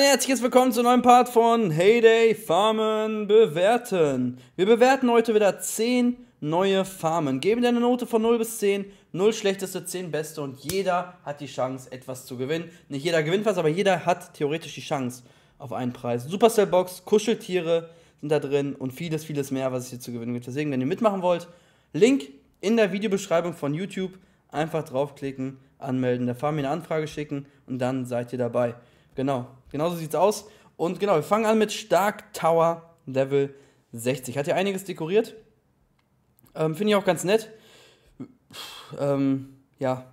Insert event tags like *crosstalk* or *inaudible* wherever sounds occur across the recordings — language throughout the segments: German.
Ein herzliches Willkommen zu einem neuen Part von Heyday Farmen bewerten. Wir bewerten heute wieder 10 neue Farmen. Geben dir eine Note von 0 bis 10. 0 schlechteste, 10 beste und jeder hat die Chance, etwas zu gewinnen. Nicht jeder gewinnt was, aber jeder hat theoretisch die Chance auf einen Preis. Supercell Box, Kuscheltiere sind da drin und vieles, vieles mehr, was es hier zu gewinnen gibt. Deswegen, wenn ihr mitmachen wollt, Link in der Videobeschreibung von YouTube. Einfach draufklicken, anmelden, der Farm eine Anfrage schicken und dann seid ihr dabei. Genau, genau so sieht's aus. Und genau, wir fangen an mit Stark Tower Level 60. Hat ja einiges dekoriert. Ähm, Finde ich auch ganz nett. Ähm, ja,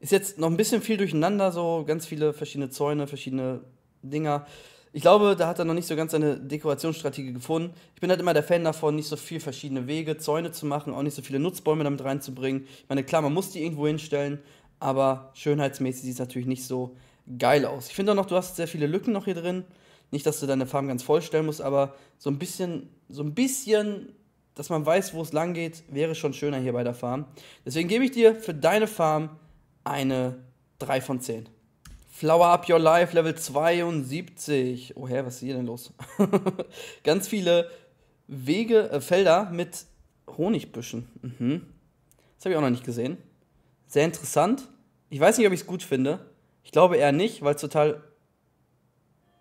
ist jetzt noch ein bisschen viel durcheinander, so ganz viele verschiedene Zäune, verschiedene Dinger. Ich glaube, da hat er noch nicht so ganz seine Dekorationsstrategie gefunden. Ich bin halt immer der Fan davon, nicht so viel verschiedene Wege, Zäune zu machen, auch nicht so viele Nutzbäume damit reinzubringen. Ich meine, klar, man muss die irgendwo hinstellen, aber schönheitsmäßig sieht es natürlich nicht so geil aus. Ich finde auch noch, du hast sehr viele Lücken noch hier drin. Nicht, dass du deine Farm ganz vollstellen musst, aber so ein bisschen, so ein bisschen, dass man weiß, wo es lang geht, wäre schon schöner hier bei der Farm. Deswegen gebe ich dir für deine Farm eine 3 von 10. Flower Up Your Life, Level 72. Oh hä, was ist hier denn los? *laughs* ganz viele Wege, äh, Felder mit Honigbüschen. Mhm. Das habe ich auch noch nicht gesehen. Sehr interessant. Ich weiß nicht, ob ich es gut finde. Ich glaube eher nicht, weil es total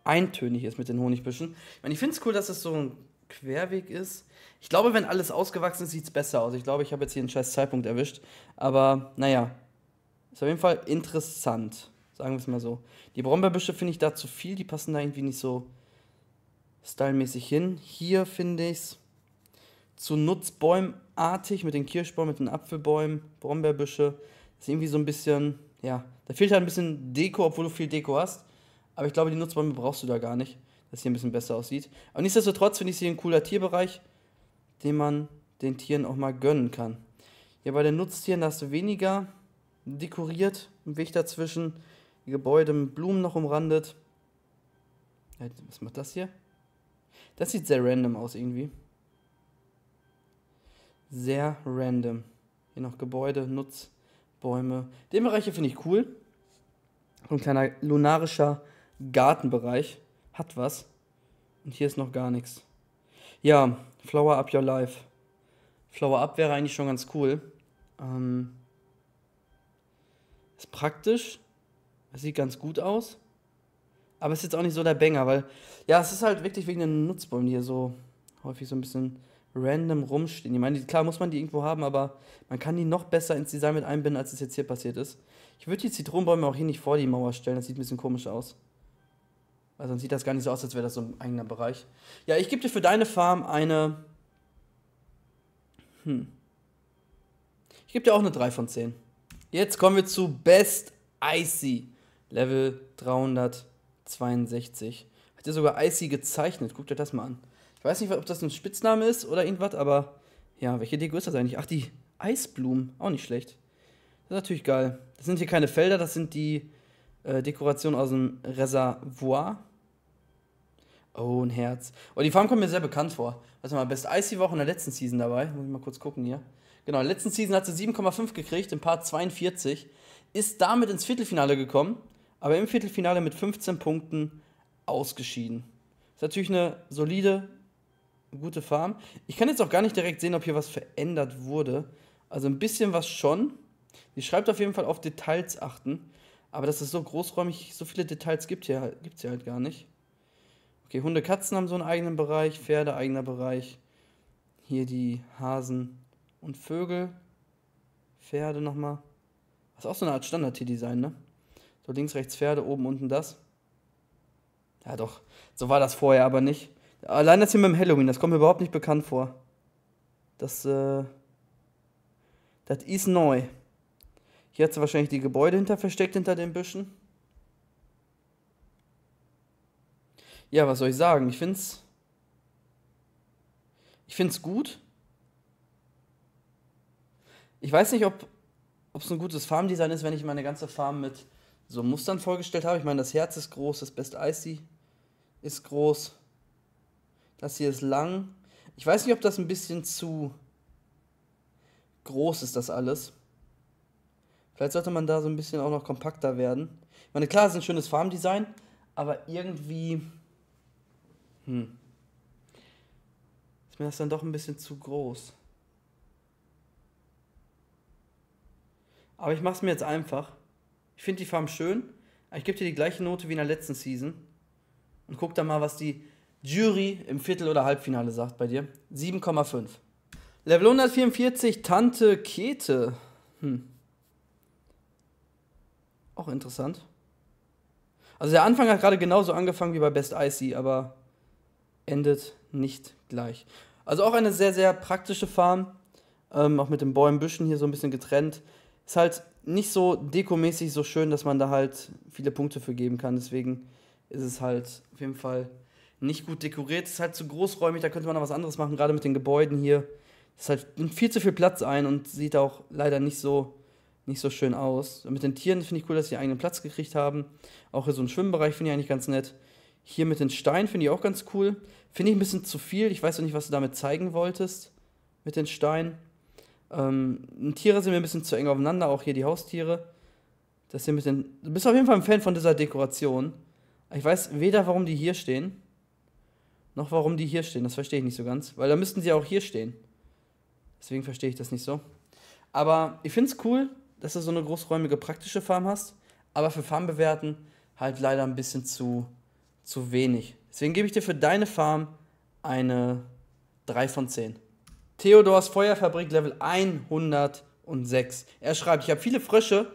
eintönig ist mit den Honigbüschen. Ich, meine, ich finde es cool, dass es so ein Querweg ist. Ich glaube, wenn alles ausgewachsen ist, sieht es besser aus. Ich glaube, ich habe jetzt hier einen scheiß Zeitpunkt erwischt. Aber naja, ist auf jeden Fall interessant. Sagen wir es mal so. Die Brombeerbüsche finde ich da zu viel. Die passen da irgendwie nicht so stylmäßig hin. Hier finde ich es zu nutzbäumartig mit den Kirschbäumen, mit den Apfelbäumen, Brombeerbüsche. Das ist irgendwie so ein bisschen ja, da fehlt halt ein bisschen Deko, obwohl du viel Deko hast. Aber ich glaube, die Nutzbäume brauchst du da gar nicht, dass hier ein bisschen besser aussieht. Aber nichtsdestotrotz finde ich hier ein cooler Tierbereich, den man den Tieren auch mal gönnen kann. Ja, bei den Nutztieren hast du weniger dekoriert, ein Weg dazwischen, die Gebäude mit Blumen noch umrandet. Was macht das hier? Das sieht sehr random aus irgendwie. Sehr random. Hier noch Gebäude, Nutz. Bäume. Den Bereich hier finde ich cool. So ein kleiner lunarischer Gartenbereich. Hat was. Und hier ist noch gar nichts. Ja, Flower Up Your Life. Flower Up wäre eigentlich schon ganz cool. Ähm, ist praktisch. Es sieht ganz gut aus. Aber ist jetzt auch nicht so der Banger, weil, ja, es ist halt wirklich wegen den Nutzbäumen hier so häufig so ein bisschen random rumstehen. Ich meine, klar muss man die irgendwo haben, aber man kann die noch besser ins Design mit einbinden, als es jetzt hier passiert ist. Ich würde die Zitronenbäume auch hier nicht vor die Mauer stellen, das sieht ein bisschen komisch aus. Also dann sieht das gar nicht so aus, als wäre das so ein eigener Bereich. Ja, ich gebe dir für deine Farm eine. Hm. Ich gebe dir auch eine 3 von 10. Jetzt kommen wir zu Best Icy. Level 362. Hat dir sogar Icy gezeichnet. Guck dir das mal an. Ich weiß nicht, ob das ein Spitzname ist oder irgendwas, aber ja, welche Deko ist das eigentlich? Ach, die Eisblumen, auch nicht schlecht. Das ist natürlich geil. Das sind hier keine Felder, das sind die äh, Dekorationen aus dem Reservoir. Oh, ein Herz. oh, die Farm kommt mir sehr bekannt vor. Warte mal, Best Icy war auch in der letzten Season dabei. Muss ich mal kurz gucken hier. Genau, in der letzten Season hat sie 7,5 gekriegt, im Part 42. Ist damit ins Viertelfinale gekommen, aber im Viertelfinale mit 15 Punkten ausgeschieden. Ist natürlich eine solide gute Farm. Ich kann jetzt auch gar nicht direkt sehen, ob hier was verändert wurde. Also ein bisschen was schon. Die schreibt auf jeden Fall auf Details achten. Aber dass es so großräumig, so viele Details gibt hier, gibt's hier halt gar nicht. Okay, Hunde, Katzen haben so einen eigenen Bereich, Pferde eigener Bereich. Hier die Hasen und Vögel. Pferde nochmal. Das ist auch so eine Art Standard-T-Design, ne? So links, rechts Pferde, oben, unten das. Ja, doch. So war das vorher aber nicht. Allein das hier mit dem Halloween, das kommt mir überhaupt nicht bekannt vor. Das, äh, das ist neu. Hier hat sie wahrscheinlich die Gebäude hinter versteckt, hinter den Büschen. Ja, was soll ich sagen? Ich find's. Ich find's gut. Ich weiß nicht, ob es ein gutes Farmdesign ist, wenn ich meine ganze Farm mit so Mustern vorgestellt habe. Ich meine, das Herz ist groß, das Best Icy ist groß. Das hier ist lang. Ich weiß nicht, ob das ein bisschen zu groß ist, das alles. Vielleicht sollte man da so ein bisschen auch noch kompakter werden. Ich meine, klar, es ist ein schönes Farmdesign, aber irgendwie. Hm. Ist mir das dann doch ein bisschen zu groß. Aber ich mache es mir jetzt einfach. Ich finde die Farm schön. Ich gebe dir die gleiche Note wie in der letzten Season. Und guck da mal, was die Jury im Viertel- oder Halbfinale sagt bei dir. 7,5. Level 144, Tante Kete. Hm. Auch interessant. Also der Anfang hat gerade genauso angefangen wie bei Best Icy, aber endet nicht gleich. Also auch eine sehr, sehr praktische Farm. Ähm, auch mit den Bäumen, Büschen hier so ein bisschen getrennt. Ist halt nicht so dekomäßig so schön, dass man da halt viele Punkte für geben kann. Deswegen ist es halt auf jeden Fall nicht gut dekoriert. Es ist halt zu großräumig, da könnte man noch was anderes machen, gerade mit den Gebäuden hier. Es halt, nimmt viel zu viel Platz ein und sieht auch leider nicht so, nicht so schön aus. Mit den Tieren finde ich cool, dass sie einen eigenen Platz gekriegt haben. Auch hier so einen Schwimmbereich finde ich eigentlich ganz nett. Hier mit den Steinen finde ich auch ganz cool. Finde ich ein bisschen zu viel. Ich weiß noch nicht, was du damit zeigen wolltest. Mit den Steinen. Ähm, Tiere sind mir ein bisschen zu eng aufeinander, auch hier die Haustiere. Das hier mit den. Du bist auf jeden Fall ein Fan von dieser Dekoration. Ich weiß weder, warum die hier stehen noch, warum die hier stehen. Das verstehe ich nicht so ganz. Weil da müssten sie auch hier stehen. Deswegen verstehe ich das nicht so. Aber ich finde es cool, dass du so eine großräumige praktische Farm hast. Aber für Farm bewerten halt leider ein bisschen zu, zu wenig. Deswegen gebe ich dir für deine Farm eine 3 von 10. Theodors Feuerfabrik Level 106. Er schreibt, ich habe viele Frösche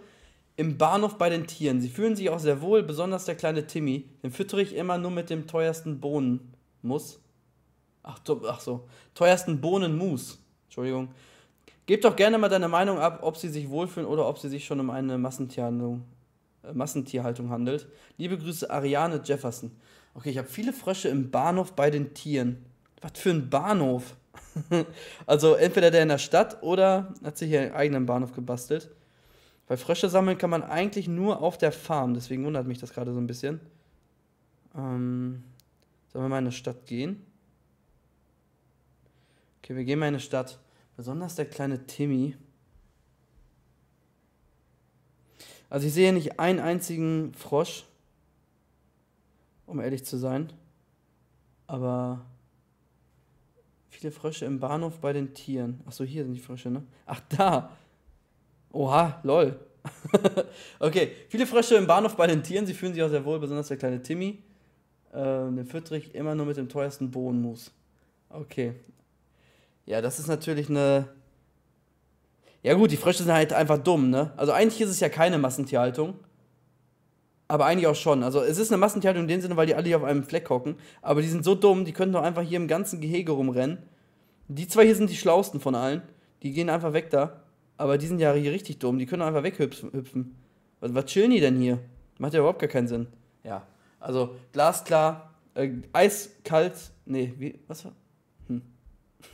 im Bahnhof bei den Tieren. Sie fühlen sich auch sehr wohl, besonders der kleine Timmy. Den füttere ich immer nur mit dem teuersten Bohnen. Muss. Ach, ach so. Teuersten Bohnen muss. Entschuldigung. Gib doch gerne mal deine Meinung ab, ob sie sich wohlfühlen oder ob sie sich schon um eine Massentierhaltung, äh, Massentierhaltung handelt. Liebe Grüße, Ariane Jefferson. Okay, ich habe viele Frösche im Bahnhof bei den Tieren. Was für ein Bahnhof? *laughs* also entweder der in der Stadt oder hat sich hier einen eigenen Bahnhof gebastelt. Weil Frösche sammeln kann man eigentlich nur auf der Farm, deswegen wundert mich das gerade so ein bisschen. Ähm, Sollen wir mal in eine Stadt gehen? Okay, wir gehen mal in eine Stadt. Besonders der kleine Timmy. Also ich sehe nicht einen einzigen Frosch, um ehrlich zu sein. Aber viele Frösche im Bahnhof bei den Tieren. Achso, hier sind die Frösche, ne? Ach, da! Oha, lol. *laughs* okay, viele Frösche im Bahnhof bei den Tieren. Sie fühlen sich auch sehr wohl, besonders der kleine Timmy ähm, den Pfüttrich immer nur mit dem teuersten Bohnenmus. Okay. Ja, das ist natürlich eine. Ja, gut, die Frösche sind halt einfach dumm, ne? Also, eigentlich ist es ja keine Massentierhaltung. Aber eigentlich auch schon. Also, es ist eine Massentierhaltung in dem Sinne, weil die alle hier auf einem Fleck hocken. Aber die sind so dumm, die könnten doch einfach hier im ganzen Gehege rumrennen. Die zwei hier sind die schlauesten von allen. Die gehen einfach weg da. Aber die sind ja hier richtig dumm. Die können doch einfach weghüpfen. was chillen die denn hier? Macht ja überhaupt gar keinen Sinn. Ja, also glasklar, äh, eiskalt, nee, wie, was war? Hm.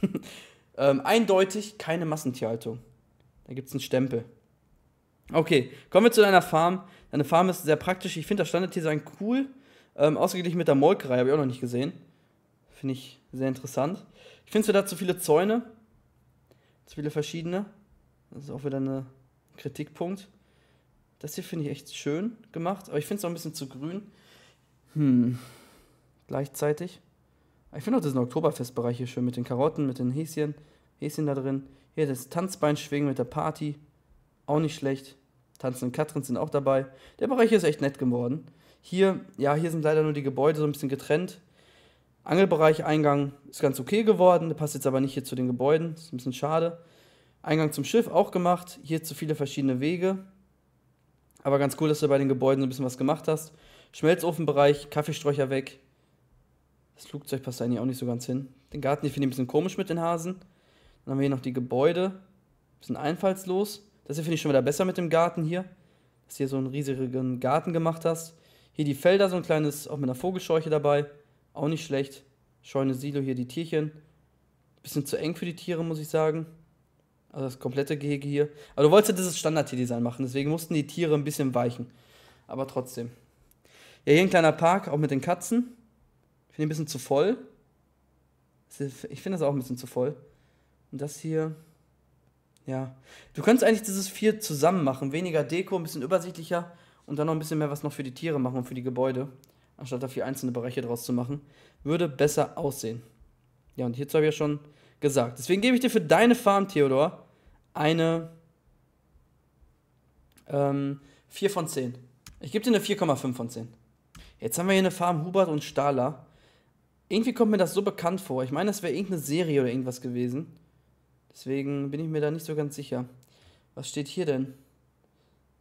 *laughs* ähm, eindeutig keine Massentierhaltung. Da gibt es einen Stempel. Okay, kommen wir zu deiner Farm. Deine Farm ist sehr praktisch. Ich finde das Standarddesign cool. Ähm, ausgeglichen mit der Molkerei, habe ich auch noch nicht gesehen. Finde ich sehr interessant. Ich finde es wieder zu viele Zäune. Zu viele verschiedene. Das ist auch wieder ein Kritikpunkt. Das hier finde ich echt schön gemacht, aber ich finde es auch ein bisschen zu grün. Hm. Gleichzeitig. Ich finde auch diesen Oktoberfestbereich hier schön mit den Karotten, mit den Häschen. Häschen da drin. Hier das Tanzbeinschwingen mit der Party. Auch nicht schlecht. Tanzen und Katrin sind auch dabei. Der Bereich hier ist echt nett geworden. Hier, ja, hier sind leider nur die Gebäude so ein bisschen getrennt. Angelbereich, Eingang ist ganz okay geworden. Der passt jetzt aber nicht hier zu den Gebäuden. Ist ein bisschen schade. Eingang zum Schiff auch gemacht. Hier zu viele verschiedene Wege. Aber ganz cool, dass du bei den Gebäuden so ein bisschen was gemacht hast. Schmelzofenbereich, Kaffeesträucher weg. Das Flugzeug passt eigentlich auch nicht so ganz hin. Den Garten, hier finde ich ein bisschen komisch mit den Hasen. Dann haben wir hier noch die Gebäude. Bisschen einfallslos. Das hier finde ich schon wieder besser mit dem Garten hier. Dass du hier so einen riesigen Garten gemacht hast. Hier die Felder, so ein kleines, auch mit einer Vogelscheuche dabei. Auch nicht schlecht. Scheune Silo, hier die Tierchen. Bisschen zu eng für die Tiere, muss ich sagen. Also das komplette Gehege hier. Aber du wolltest ja dieses Standard-Tierdesign machen, deswegen mussten die Tiere ein bisschen weichen. Aber trotzdem. Ja, hier ein kleiner Park, auch mit den Katzen. Ich finde ein bisschen zu voll. Ich finde das auch ein bisschen zu voll. Und das hier. Ja. Du könntest eigentlich dieses vier zusammen machen. Weniger Deko, ein bisschen übersichtlicher und dann noch ein bisschen mehr was noch für die Tiere machen und für die Gebäude. Anstatt da vier einzelne Bereiche draus zu machen. Würde besser aussehen. Ja, und hierzu habe ich ja schon gesagt. Deswegen gebe ich dir für deine Farm, Theodor, eine ähm, 4 von 10. Ich gebe dir eine 4,5 von 10. Jetzt haben wir hier eine Farm Hubert und Stahler. Irgendwie kommt mir das so bekannt vor. Ich meine, das wäre irgendeine Serie oder irgendwas gewesen. Deswegen bin ich mir da nicht so ganz sicher. Was steht hier denn?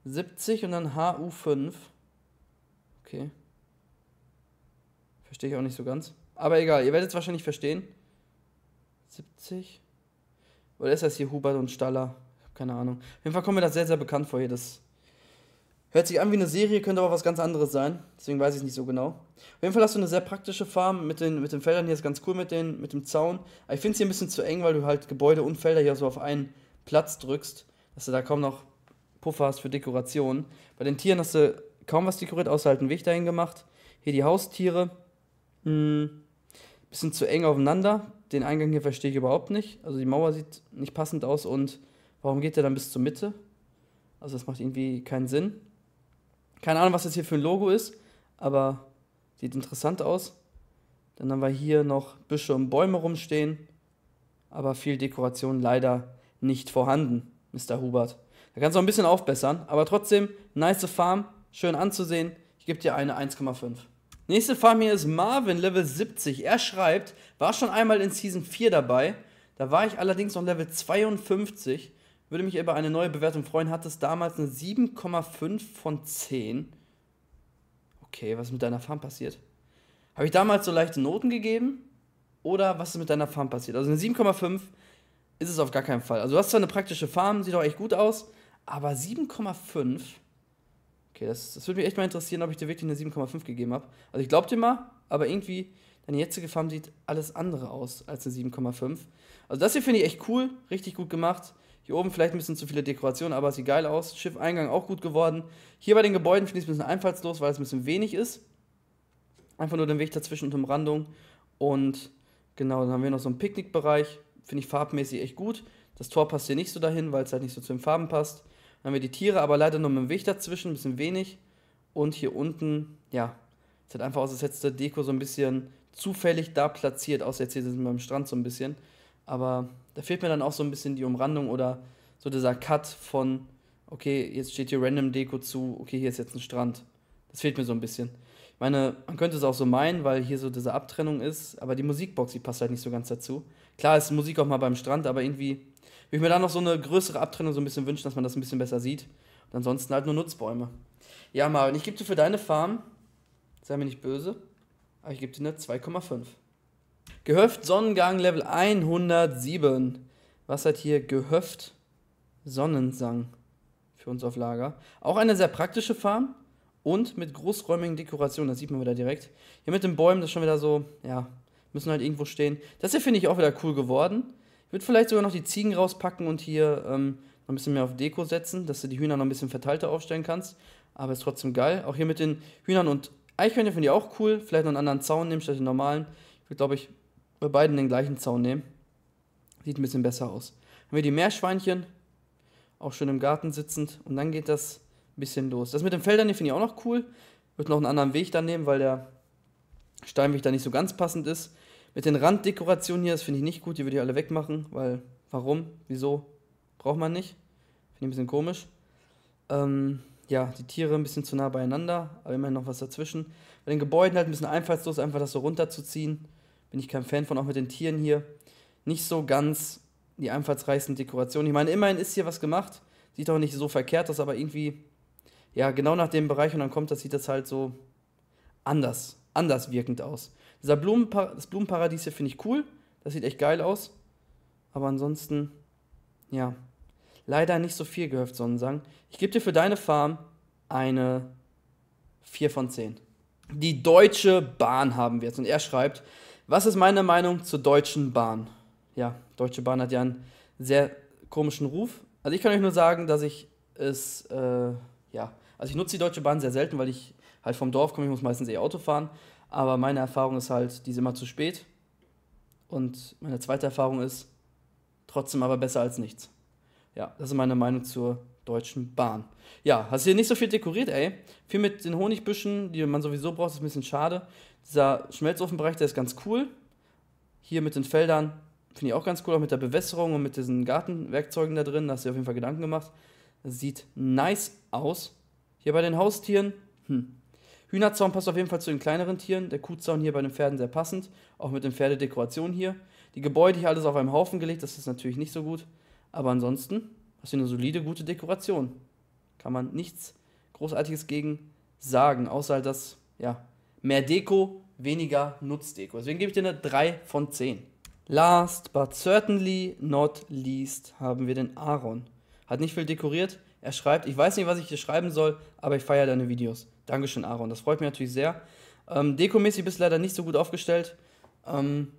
70 und dann HU5. Okay. Verstehe ich auch nicht so ganz. Aber egal, ihr werdet es wahrscheinlich verstehen. 70. Oder ist das hier Hubert und Staller? Ich habe keine Ahnung. Auf jeden Fall kommt mir das sehr, sehr bekannt vor hier, das Hört sich an wie eine Serie, könnte aber was ganz anderes sein. Deswegen weiß ich nicht so genau. Auf jeden Fall hast du eine sehr praktische Farm mit den, mit den Feldern. Hier ist ganz cool mit, den, mit dem Zaun. Aber ich finde es hier ein bisschen zu eng, weil du halt Gebäude und Felder hier so auf einen Platz drückst. Dass du da kaum noch Puffer hast für Dekorationen. Bei den Tieren hast du kaum was dekoriert, außer halt einen Weg dahin gemacht. Hier die Haustiere. Hm, bisschen zu eng aufeinander. Den Eingang hier verstehe ich überhaupt nicht. Also die Mauer sieht nicht passend aus und warum geht der dann bis zur Mitte? Also das macht irgendwie keinen Sinn. Keine Ahnung, was das hier für ein Logo ist, aber sieht interessant aus. Dann haben wir hier noch Büsche und Bäume rumstehen, aber viel Dekoration leider nicht vorhanden, Mr. Hubert. Da kannst du auch ein bisschen aufbessern, aber trotzdem, nice Farm, schön anzusehen. Ich gebe dir eine 1,5. Nächste Farm hier ist Marvin, Level 70. Er schreibt, war schon einmal in Season 4 dabei. Da war ich allerdings noch Level 52. Würde mich über eine neue Bewertung freuen. Hattest damals eine 7,5 von 10. Okay, was ist mit deiner Farm passiert? Habe ich damals so leichte Noten gegeben? Oder was ist mit deiner Farm passiert? Also eine 7,5 ist es auf gar keinen Fall. Also du hast zwar eine praktische Farm, sieht auch echt gut aus, aber 7,5. Okay, das, das würde mich echt mal interessieren, ob ich dir wirklich eine 7,5 gegeben habe. Also ich glaube dir mal, aber irgendwie, deine jetzige Farm sieht alles andere aus als eine 7,5. Also das hier finde ich echt cool, richtig gut gemacht. Hier oben vielleicht ein bisschen zu viele Dekorationen, aber sieht geil aus. Schiffeingang auch gut geworden. Hier bei den Gebäuden finde ich es ein bisschen einfallslos, weil es ein bisschen wenig ist. Einfach nur den Weg dazwischen und Umrandung. Und genau, dann haben wir noch so einen Picknickbereich. Finde ich farbmäßig echt gut. Das Tor passt hier nicht so dahin, weil es halt nicht so zu den Farben passt. Dann haben wir die Tiere, aber leider nur mit dem Weg dazwischen, ein bisschen wenig. Und hier unten, ja, es sieht halt einfach aus, als hätte der Deko so ein bisschen zufällig da platziert, außer jetzt hier sind wir am Strand so ein bisschen. Aber da fehlt mir dann auch so ein bisschen die Umrandung oder so dieser Cut von, okay, jetzt steht hier random Deko zu, okay, hier ist jetzt ein Strand. Das fehlt mir so ein bisschen. Ich meine, man könnte es auch so meinen, weil hier so diese Abtrennung ist, aber die Musikbox, die passt halt nicht so ganz dazu. Klar ist Musik auch mal beim Strand, aber irgendwie würde ich mir da noch so eine größere Abtrennung so ein bisschen wünschen, dass man das ein bisschen besser sieht. Und ansonsten halt nur Nutzbäume. Ja, Marvin, ich gebe dir für deine Farm, sei mir nicht böse, aber ich gebe dir eine 2,5. Gehöft Sonnengang Level 107. Was hat hier Gehöft Sonnensang für uns auf Lager? Auch eine sehr praktische Farm und mit großräumigen Dekorationen, das sieht man wieder direkt. Hier mit den Bäumen, das ist schon wieder so, ja, müssen halt irgendwo stehen. Das hier finde ich auch wieder cool geworden. Ich würde vielleicht sogar noch die Ziegen rauspacken und hier ähm, noch ein bisschen mehr auf Deko setzen, dass du die Hühner noch ein bisschen verteilter aufstellen kannst. Aber ist trotzdem geil. Auch hier mit den Hühnern und Eichhörnchen finde ich auch cool. Vielleicht noch einen anderen Zaun nehmen statt den normalen. Ich würde, glaube ich, bei beiden den gleichen Zaun nehmen. Sieht ein bisschen besser aus. Haben wir die Meerschweinchen, auch schön im Garten sitzend. Und dann geht das ein bisschen los. Das mit den Feldern finde ich auch noch cool. Wird noch einen anderen Weg dann nehmen, weil der Steinweg da nicht so ganz passend ist. Mit den Randdekorationen hier, das finde ich nicht gut. Die würde ich alle wegmachen, weil warum? Wieso? Braucht man nicht. Finde ich ein bisschen komisch. Ähm, ja, die Tiere ein bisschen zu nah beieinander, aber immerhin noch was dazwischen. Bei den Gebäuden halt ein bisschen einfallslos, einfach das so runterzuziehen bin ich kein Fan von, auch mit den Tieren hier. Nicht so ganz die einfallsreichsten Dekorationen. Ich meine, immerhin ist hier was gemacht. Sieht auch nicht so verkehrt aus, aber irgendwie, ja, genau nach dem Bereich und dann kommt das, sieht das halt so anders, anders wirkend aus. Dieser Blumenpa das Blumenparadies hier finde ich cool. Das sieht echt geil aus. Aber ansonsten, ja, leider nicht so viel gehört, Sonnensang. Ich gebe dir für deine Farm eine 4 von 10. Die Deutsche Bahn haben wir jetzt. Und er schreibt, was ist meine Meinung zur Deutschen Bahn? Ja, Deutsche Bahn hat ja einen sehr komischen Ruf. Also ich kann euch nur sagen, dass ich es, äh, ja, also ich nutze die Deutsche Bahn sehr selten, weil ich halt vom Dorf komme, ich muss meistens eh Auto fahren. Aber meine Erfahrung ist halt, die sind immer zu spät. Und meine zweite Erfahrung ist, trotzdem aber besser als nichts. Ja, das ist meine Meinung zur Deutschen Bahn. Ja, hast hier nicht so viel dekoriert, ey. Viel mit den Honigbüschen, die man sowieso braucht, ist ein bisschen schade. Dieser Schmelzofenbereich, der ist ganz cool. Hier mit den Feldern finde ich auch ganz cool, auch mit der Bewässerung und mit diesen Gartenwerkzeugen da drin. Da hast du dir auf jeden Fall Gedanken gemacht. sieht nice aus. Hier bei den Haustieren, hm. Hühnerzaun passt auf jeden Fall zu den kleineren Tieren. Der Kuhzaun hier bei den Pferden sehr passend. Auch mit den Pferdedekorationen hier. Die Gebäude hier alles auf einem Haufen gelegt. Das ist natürlich nicht so gut. Aber ansonsten hast du eine solide, gute Dekoration. Kann man nichts Großartiges gegen sagen, außer halt, dass, ja, Mehr Deko, weniger Nutzdeko. Deswegen gebe ich dir eine 3 von 10. Last but certainly not least haben wir den Aaron. Hat nicht viel dekoriert. Er schreibt, ich weiß nicht, was ich dir schreiben soll, aber ich feiere deine Videos. Dankeschön, Aaron. Das freut mich natürlich sehr. Ähm, Dekomäßig bist du leider nicht so gut aufgestellt. Ähm,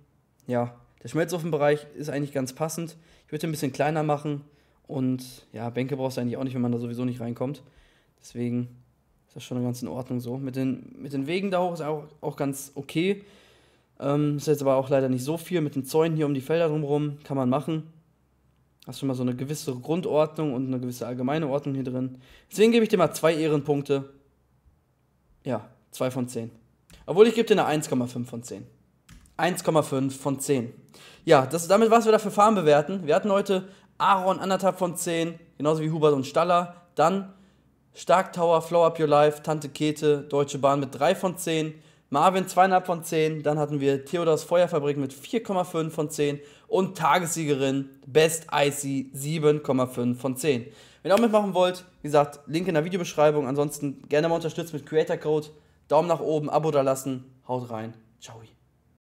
ja, der Schmelzofenbereich ist eigentlich ganz passend. Ich würde ihn ein bisschen kleiner machen. Und ja, Bänke brauchst du eigentlich auch nicht, wenn man da sowieso nicht reinkommt. Deswegen ist das schon ganz in Ordnung so. Mit den, mit den Wegen da hoch ist auch, auch ganz okay. Ähm, ist jetzt aber auch leider nicht so viel. Mit den Zäunen hier um die Felder drumherum kann man machen. Hast schon mal so eine gewisse Grundordnung und eine gewisse allgemeine Ordnung hier drin. Deswegen gebe ich dir mal zwei Ehrenpunkte. Ja, zwei von zehn. Obwohl ich gebe dir eine 1,5 von 10. 1,5 von 10. Ja, das, damit was wir dafür Farm bewerten. Wir hatten heute Aaron anderthalb von 10, genauso wie Hubert und Staller. Dann Stark Tower, Flow Up Your Life, Tante Kete, Deutsche Bahn mit 3 von 10, Marvin 2,5 von 10, dann hatten wir Theodors Feuerfabrik mit 4,5 von 10 und Tagessiegerin Best Icy 7,5 von 10. Wenn ihr auch mitmachen wollt, wie gesagt, Link in der Videobeschreibung. Ansonsten gerne mal unterstützt mit Creator Code. Daumen nach oben, Abo da lassen. Haut rein. Ciao.